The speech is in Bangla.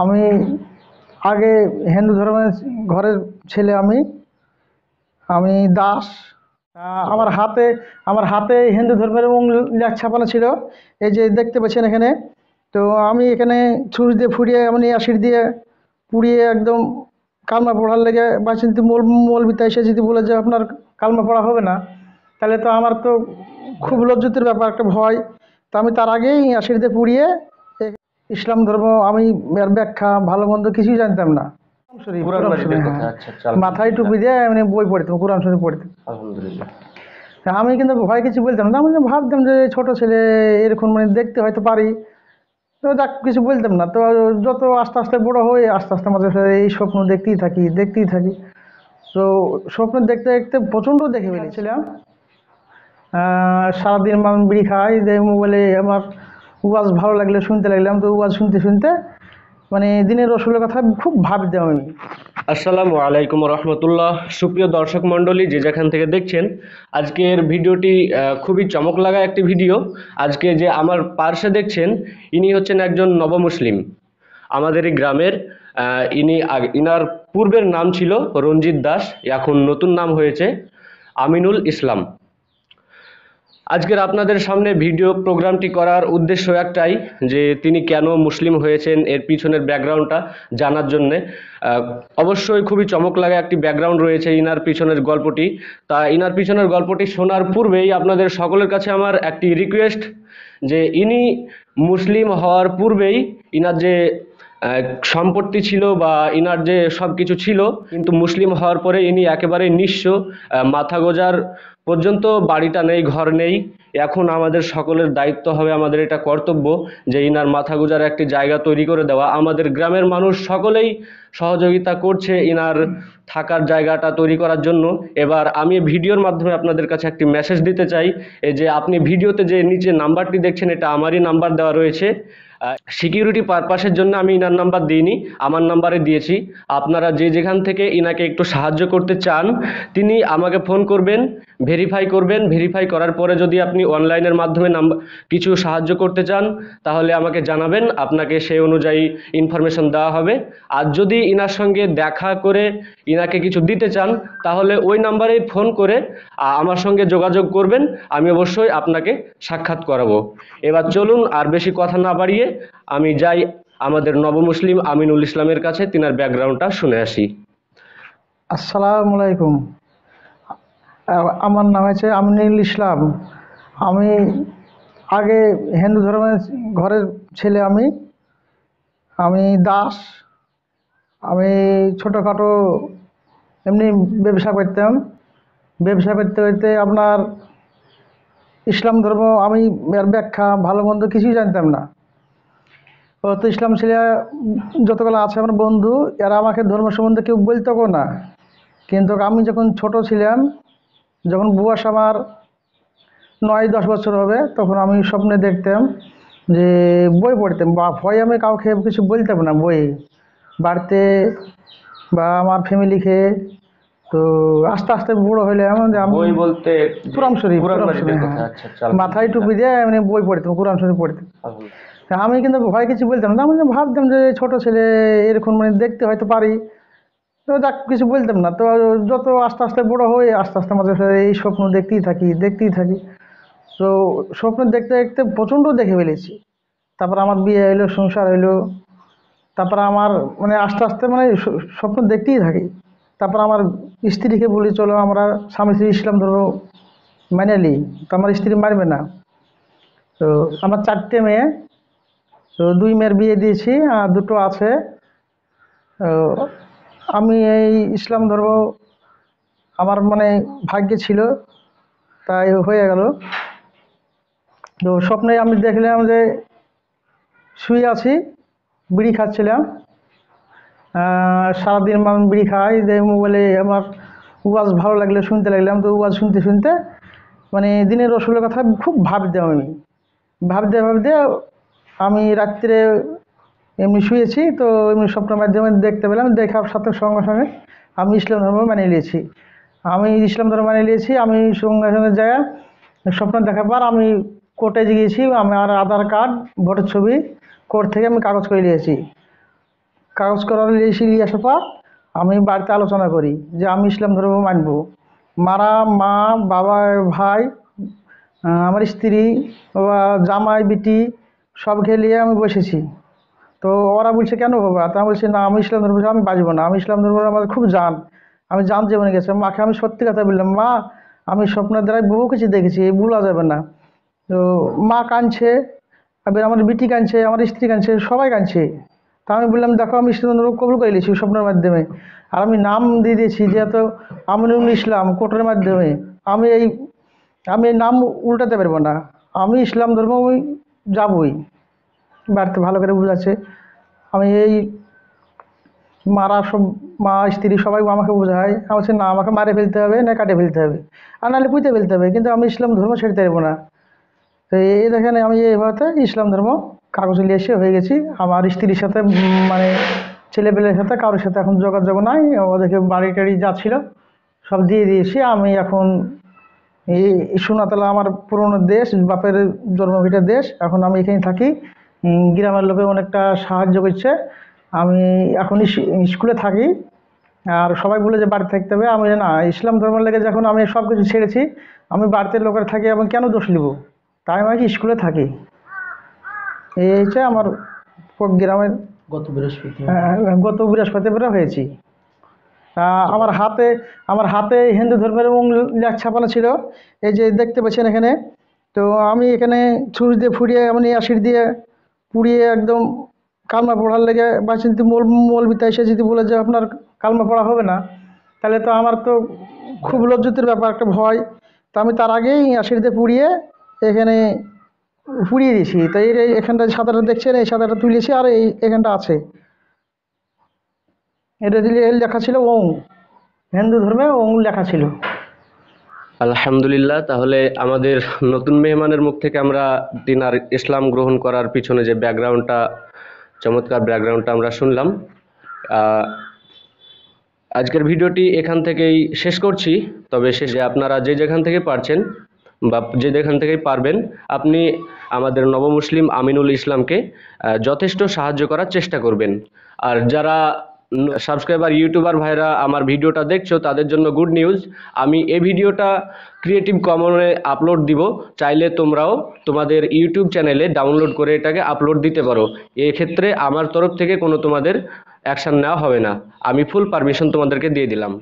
আমি আগে হিন্দু ধর্মের ঘরের ছেলে আমি আমি দাস আমার হাতে আমার হাতে হিন্দু ধর্মের লেখ ছাপানো ছিল এই যে দেখতে পাচ্ছেন এখানে তো আমি এখানে ছুরি দিয়ে ফুরিয়ে এমনি আশির দিয়ে পুড়িয়ে একদম কালমা পড়ার লেগে বা যদি মোল মৌলবিতা এসে যদি বলে যে আপনার কালমা পড়া হবে না তাহলে তো আমার তো খুব লজ্জিতের ব্যাপার একটা ভয় তো আমি তার আগেই আশির দিয়ে পুড়িয়ে ইসলাম ধর্ম আমি এর ব্যাখ্যা ভালো মন্দ কিছুই জানতাম না আচ্ছা, আচ্ছা, মাথায় টুপি দিয়ে মানে বই পড়তাম কোরআন শরীফ পড়তাম আলহামদুলিল্লাহ আমি কিন্তু ভয় কিছু বলতাম না আমি ভাবতাম যে ছোট ছেলে এরকম মানে দেখতে হয়তো পারি তো যাক কিছু বলতাম না তো যত আস্তে আস্তে বড় হয়ে আস্তে আস্তে আমাদের এই স্বপ্ন দেখতেই থাকি দেখতেই থাকি তো স্বপ্ন দেখতে দেখতে প্রচণ্ড দেখে ফেলেছিলাম সারাদিন মান বিড়ি খাই যে মোবাইলে আমার ওয়াজ ভালো লাগলে শুনতে লাগলাম তো ওয়াজ শুনতে শুনতে মানে দিনের রসুলের কথা খুব ভাবতে আমি আসসালামু আলাইকুম রহমতুল্লাহ সুপ্রিয় দর্শক মণ্ডলী যে যেখান থেকে দেখছেন আজকের ভিডিওটি খুবই চমক লাগা একটি ভিডিও আজকে যে আমার পার্শ্বে দেখছেন ইনি হচ্ছেন একজন নবমুসলিম আমাদের এই গ্রামের ইনি ইনার পূর্বের নাম ছিল রঞ্জিত দাস এখন নতুন নাম হয়েছে আমিনুল ইসলাম আজকের আপনাদের সামনে ভিডিও প্রোগ্রামটি করার উদ্দেশ্য একটাই যে তিনি কেন মুসলিম হয়েছেন এর পিছনের ব্যাকগ্রাউন্ডটা জানার জন্যে অবশ্যই খুবই চমক লাগা একটি ব্যাকগ্রাউন্ড রয়েছে ইনার পিছনের গল্পটি তা ইনার পিছনের গল্পটি শোনার পূর্বেই আপনাদের সকলের কাছে আমার একটি রিকোয়েস্ট যে ইনি মুসলিম হওয়ার পূর্বেই ইনার যে সম্পত্তি ছিল বা ইনার যে সব কিছু ছিল কিন্তু মুসলিম হওয়ার পরে ইনি একেবারে নিঃস্ব মাথা গোজার পর্যন্ত বাড়িটা নেই ঘর নেই এখন আমাদের সকলের দায়িত্ব হবে আমাদের এটা কর্তব্য যে ইনার মাথা গোজার একটি জায়গা তৈরি করে দেওয়া আমাদের গ্রামের মানুষ সকলেই সহযোগিতা করছে ইনার থাকার জায়গাটা তৈরি করার জন্য এবার আমি ভিডিওর মাধ্যমে আপনাদের কাছে একটি মেসেজ দিতে চাই যে আপনি ভিডিওতে যে নিচে নাম্বারটি দেখছেন এটা আমারই নাম্বার দেওয়া রয়েছে সিকিউরিটি পারপাসের জন্য আমি ইনার নাম্বার দিইনি আমার নাম্বারে দিয়েছি আপনারা যে যেখান থেকে ইনাকে একটু সাহায্য করতে চান তিনি আমাকে ফোন করবেন ভেরিফাই করবেন ভেরিফাই করার পরে যদি আপনি অনলাইনের মাধ্যমে কিছু সাহায্য করতে চান তাহলে আমাকে জানাবেন আপনাকে সেই অনুযায়ী ইনফরমেশন দেওয়া হবে আর যদি ইনার সঙ্গে দেখা করে ইনাকে কিছু দিতে চান তাহলে ওই নাম্বারেই ফোন করে আমার সঙ্গে যোগাযোগ করবেন আমি অবশ্যই আপনাকে সাক্ষাৎ করাবো এবার চলুন আর বেশি কথা না বাড়িয়ে আমি যাই আমাদের নবমুসলিম আমিনুল ইসলামের কাছে তিনার ব্যাকগ্রাউন্ডটা শুনে আসি আসসালামু আলাইকুম আমার নাম হচ্ছে আমিনুল ইসলাম আমি আগে হিন্দু ধর্মের ঘরের ছেলে আমি আমি দাস আমি ছোটোখাটো এমনি ব্যবসা করতাম ব্যবসা করতে করতে আপনার ইসলাম ধর্ম আমি ব্যাখ্যা ভালো মন্দ কিছুই জানতাম না তো ইসলাম ছেলে যতগুলো আছে আমার বন্ধু এরা আমাকে ধর্ম সম্বন্ধে কেউ বলতো না কিন্তু আমি যখন ছোট ছিলাম যখন বুয়াস আমার নয় দশ বছর হবে তখন আমি স্বপ্নে দেখতাম যে বই পড়তাম বা ভয় আমি কাউকে কিছু বলতাম না বই বাড়িতে বা আমার ফ্যামিলি খেয়ে তো আস্তে আস্তে বড় হইলে যে আমি বই বলতে কোরআন শরীফ কোরআন শরীফ হ্যাঁ। আচ্ছা, আচ্ছা, আচ্ছা। মাথায় টুপি দিয়ে এমনি বই পড়তাম কোরআন শরীফ পড়তাম তা আমি কিন্তু ভয় কিছু বলতাম না আমি ভাবতাম যে ছোটো ছেলে এরকম মানে দেখতে হয়তো পারি তো যাক কিছু বলতাম না তো যত আস্তে আস্তে বড় হয়ে আস্তে আস্তে আমাদের এই স্বপ্ন দেখতেই থাকি দেখতেই থাকি তো স্বপ্ন দেখতে দেখতে প্রচণ্ড দেখে ফেলেছি তারপর আমার বিয়ে হইলো সংসার হইলো তারপর আমার মানে আস্তে আস্তে মানে স্বপ্ন দেখতেই থাকি তারপর আমার স্ত্রীকে বলি চলো আমরা স্বামী স্ত্রী ইসলাম ধরো মেনে নিই তো আমার স্ত্রী মারবে না তো আমার চারটে মেয়ে তো দুই মেয়ের বিয়ে দিয়েছি দুটো আছে আমি এই ইসলাম ধর্ম আমার মানে ভাগ্যে ছিল তাই হয়ে গেল তো স্বপ্নে আমি দেখলাম যে শুয়ে আছি বিড়ি খাচ্ছিলাম সারাদিন মান বিড়ি খাই যে মোবাইলে আমার উয়াজ ভালো লাগলে শুনতে লাগলাম তো উয়াজ শুনতে শুনতে মানে দিনের রসুলের কথা খুব ভাবতাম আমি ভাবতে ভাবতে আমি রাত্রে এমনি শুয়েছি তো এমনি স্বপ্নের মাধ্যমে দেখতে পেলাম দেখার সাথে সঙ্গে সঙ্গে আমি ইসলাম ধর্ম মানিয়ে নিয়েছি আমি ইসলাম ধর্ম মানিয়ে নিয়েছি আমি সঙ্গে সঙ্গে জায়গা স্বপ্ন দেখার পর আমি কোর্টে গিয়েছি আমার আধার কার্ড ভোটের ছবি কোর্ট থেকে আমি কাগজ করে নিয়েছি কাগজ করার নিয়েছি নিয়ে আসার পর আমি বাড়িতে আলোচনা করি যে আমি ইসলাম ধর্ম মানব মারা মা বাবা ভাই আমার স্ত্রী জামাই বিটি সব খেলিয়ে আমি বসেছি তো ওরা বলছে কেন বাবা তা বলছে বলছি না আমি ইসলাম ধর্ম আমি বাঁচবো না আমি ইসলাম ধর্ম আমার খুব জান আমি জান জীবনে গেছে মাকে আমি সত্যি কথা বললাম মা আমি স্বপ্নের দ্বারাই বহু কিছু দেখেছি এই ভুলা যাবে না তো মা কাঁদছে আমার বিটি কাঁদছে আমার স্ত্রী কাঁদছে সবাই কাঁদছে তা আমি বললাম দেখো আমি ইসলাম ধর্ম কবুল করে নিয়েছি স্বপ্নের মাধ্যমে আর আমি নাম দিয়ে দিয়েছি যেহেতু আমিনুল ইসলাম কোর্টের মাধ্যমে আমি এই আমি নাম উল্টাতে পারবো না আমি ইসলাম ধর্ম যাবই বাড়িতে ভালো করে বোঝাচ্ছে আমি এই মারা সব মা স্ত্রী সবাই আমাকে বোঝায় আমার না আমাকে মারে ফেলতে হবে না কাটে ফেলতে হবে আর নাহলে পুঁতে ফেলতে হবে কিন্তু আমি ইসলাম ধর্ম ছেড়ে পারবো না তো এই দেখেন আমি এভাবে ইসলাম ধর্ম কাগজ নিয়ে এসে হয়ে গেছি আমার স্ত্রীর সাথে মানে ছেলেপেলের সাথে কারোর সাথে এখন যোগাযোগ নাই ওদেরকে বাড়ি টাড়ি যাচ্ছিল সব দিয়ে দিয়েছি আমি এখন এই সোনাতলা আমার পুরনো দেশ বাপের জন্মভিটা দেশ এখন আমি এখানে থাকি গ্রামের লোকে অনেকটা সাহায্য করছে আমি এখন স্কুলে থাকি আর সবাই বলে যে বাড়িতে থাকতে হবে আমি না ইসলাম ধর্মের লেগে যখন আমি সব কিছু ছেড়েছি আমি বাড়িতে লোকের থাকি এবং কেন দোষ নিব তাই আমি কি স্কুলে থাকি এই হচ্ছে আমার গ্রামের গত বৃহস্পতিবার হ্যাঁ, গত বৃহস্পতিবার হয়েছি আমার হাতে আমার হাতে হিন্দু ধর্মের এবং লেখ ছাপানো ছিল এই যে দেখতে পাচ্ছেন এখানে তো আমি এখানে ছুরি দিয়ে ফুরিয়ে এমনি আশির দিয়ে পুড়িয়ে একদম কালমা পড়ার লেগে বা যদি মোল মৌলবিতা এসে যদি বলে যে আপনার কালমা পড়া হবে না তাহলে তো আমার তো খুব লজ্জিতের ব্যাপার একটা ভয় তো আমি তার আগেই আশির দিয়ে পুড়িয়ে এখানে পুড়িয়ে দিয়েছি তো এই এখানটা সাঁতারটা দেখছেন এই সাঁতারটা তুলেছি আর এই এখানটা আছে এটা এল লেখা ছিল ওং হিন্দু ধর্মে ওং লেখা ছিল আলহামদুলিল্লাহ তাহলে আমাদের নতুন মেহমানের মুখ থেকে আমরা দিনার ইসলাম গ্রহণ করার পিছনে যে ব্যাকগ্রাউন্ডটা চমৎকার ব্যাকগ্রাউন্ডটা আমরা শুনলাম আজকের ভিডিওটি এখান থেকেই শেষ করছি তবে শেষে আপনারা যে যেখান থেকে পারছেন বা যে যেখান থেকেই পারবেন আপনি আমাদের নবমুসলিম আমিনুল ইসলামকে যথেষ্ট সাহায্য করার চেষ্টা করবেন আর যারা সাবস্ক্রাইবার ইউটিউবার ভাইরা আমার ভিডিওটা দেখছো তাদের জন্য গুড নিউজ আমি এই ভিডিওটা ক্রিয়েটিভ কমনে আপলোড দিব চাইলে তোমরাও তোমাদের ইউটিউব চ্যানেলে ডাউনলোড করে এটাকে আপলোড দিতে পারো ক্ষেত্রে আমার তরফ থেকে কোনো তোমাদের অ্যাকশান নেওয়া হবে না আমি ফুল পারমিশন তোমাদেরকে দিয়ে দিলাম